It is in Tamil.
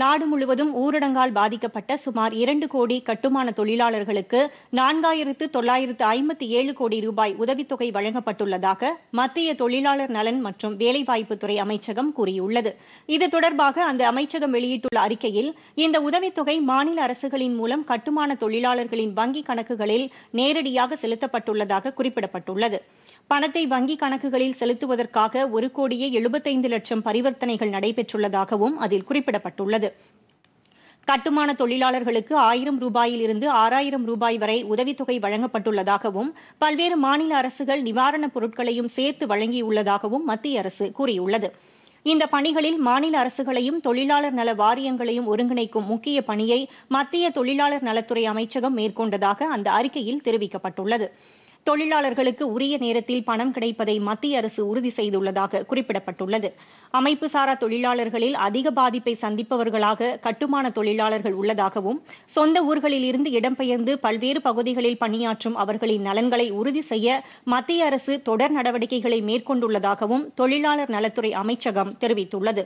நாடு முழுவதும் ஊரடங்கால் பாதிக்கப்பட்ட சுமார் இரண்டு கோடி கட்டுமான தொழிலாளர்களுக்கு நான்காயிரத்து தொள்ளாயிரத்து ஐம்பத்தி ஏழு கோடி ரூபாய் உதவித்தொகை வழங்கப்பட்டுள்ளதாக மத்திய தொழிலாளர் நலன் மற்றும் வேலைவாய்ப்புத்துறை அமைச்சகம் கூறியுள்ளது இது தொடர்பாக அந்த அமைச்சகம் வெளியிட்டுள்ள அறிக்கையில் இந்த உதவித்தொகை மாநில அரசுகளின் மூலம் கட்டுமான தொழிலாளர்களின் வங்கிக் கணக்குகளில் நேரடியாக செலுத்தப்பட்டுள்ளதாக குறிப்பிடப்பட்டுள்ளது பணத்தை வங்கிக் கணக்குகளில் செலுத்துவதற்காக ஒரு கோடியே எழுபத்தைந்து லட்சம் பரிவர்த்தனைகள் நடைபெற்றுள்ளதாகவும் அதில் குறிப்பிடப்பட்டுள்ளது வருகிறது கட்டுமான தொழிலாளர்களுக்கு ஆயிரம் ரூபாயிலிருந்து ஆறாயிரம் ரூபாய் வரை உதவித்தொகை வழங்கப்பட்டுள்ளதாகவும் பல்வேறு மாநில அரசுகள் நிவாரணப் பொருட்களையும் சேர்த்து வழங்கியுள்ளதாகவும் மத்திய அரசு கூறியுள்ளது இந்த பணிகளில் மாநில அரசுகளையும் தொழிலாளர் நல வாரியங்களையும் ஒருங்கிணைக்கும் முக்கிய பணியை மத்திய தொழிலாளர் நலத்துறை அமைச்சகம் மேற்கொண்டதாக அந்த அறிக்கையில் தெரிவிக்கப்பட்டுள்ளது தொழிலாளர்களுக்கு உரிய நேரத்தில் பணம் கிடைப்பதை மத்திய அரசு உறுதி செய்துள்ளதாக குறிப்பிடப்பட்டுள்ளது அமைப்புசாரா தொழிலாளர்களில் அதிக பாதிப்பை சந்திப்பவர்களாக கட்டுமான தொழிலாளர்கள் உள்ளதாகவும் சொந்த ஊர்களில் இருந்து இடம்பெயர்ந்து பல்வேறு பகுதிகளில் பணியாற்றும் அவர்களின் நலன்களை உறுதி செய்ய மத்திய அரசு தொடர் நடவடிக்கைகளை மேற்கொண்டுள்ளதாகவும் தொழிலாளர் நலத்துறை அமைச்சகம் தெரிவித்துள்ளது